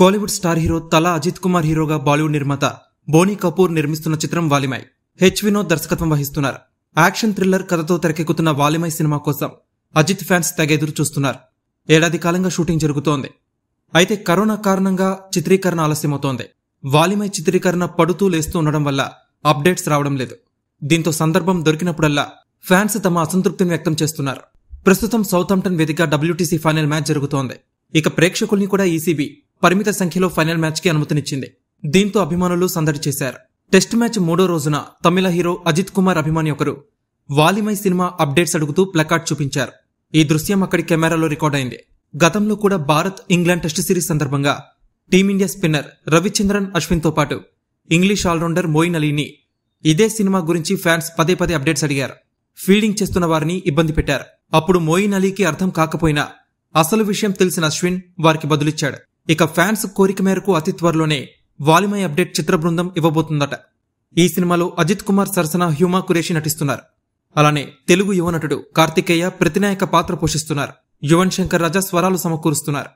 Kollywood star hero తలా అజిత్ కుమార్ హీరోగా బాలీవుడ్ నిర్మాత బోనీ కపూర్ నిర్మిస్తున్న చిత్రం వాలిమై హెచ్ వినోద్ దర్శకత్వం వహిస్తున్నారు యాక్షన్ థ్రిల్లర్ కథతో తెరకెక్కుతున్న వాలిమై సినిమా కోసం అజిత్ ఫ్యాన్స్ తెగెదురు చూస్తున్నారు ఏడాది కాలంగా షూటింగ్ జరుగుతోంది అయితే కరోనా కారణంగా చిత్రీకరణ ఆలస్యమవుతోంది వాలిమై చిత్రీకరణ పడుతూ లేస్తూ ఉండడం వల్ల అప్డేట్స్ రావడం లేదు దీంతో సందర్భం దొరికినప్పుడల్లా ఫ్యాన్స్ తమ అసంతృప్తిని వ్యక్తం చేస్తున్నారు ప్రస్తుతం హంప్టన్ వేదిక డబ్ల్యూటీసీ ఫైనల్ మ్యాచ్ జరుగుతోంది ఇక ప్రేక్షకుల్ని కూడా ఈసీబీ పరిమిత సంఖ్యలో ఫైనల్ మ్యాచ్కి అనుమతినిచ్చింది దీంతో అభిమానులు సందడి చేశారు టెస్ట్ మ్యాచ్ మూడో రోజున తమిళ హీరో అజిత్ కుమార్ అభిమాని ఒకరు వాలిమై సినిమా అప్డేట్స్ అడుగుతూ ప్లకార్డ్ చూపించారు ఈ దృశ్యం అక్కడి కెమెరాలో రికార్డ్ అయింది గతంలో కూడా భారత్ ఇంగ్లాండ్ టెస్ట్ సిరీస్ సందర్భంగా టీమిండియా స్పిన్నర్ రవిచంద్రన్ అశ్విన్తో పాటు ఇంగ్లీష్ ఆల్రౌండర్ మోయిన్ అలీని ఇదే సినిమా గురించి ఫ్యాన్స్ పదే పదే అప్డేట్స్ అడిగారు ఫీల్డింగ్ చేస్తున్న వారిని ఇబ్బంది పెట్టారు అప్పుడు మోయిన్ అలీకి అర్థం కాకపోయినా అసలు విషయం తెలిసిన అశ్విన్ వారికి బదులిచ్చాడు ఇక ఫ్యాన్స్ కోరిక మేరకు అతి త్వరలోనే వాలిమై అప్డేట్ చిత్ర బృందం ఇవ్వబోతుందట ఈ సినిమాలో అజిత్ కుమార్ సరసన హ్యూమా కురేషి నటిస్తున్నారు అలానే తెలుగు యువనటుడు కార్తికేయ ప్రతినాయక పాత్ర పోషిస్తున్నారు యువన్ శంకర్ రాజా స్వరాలు సమకూరుస్తున్నారు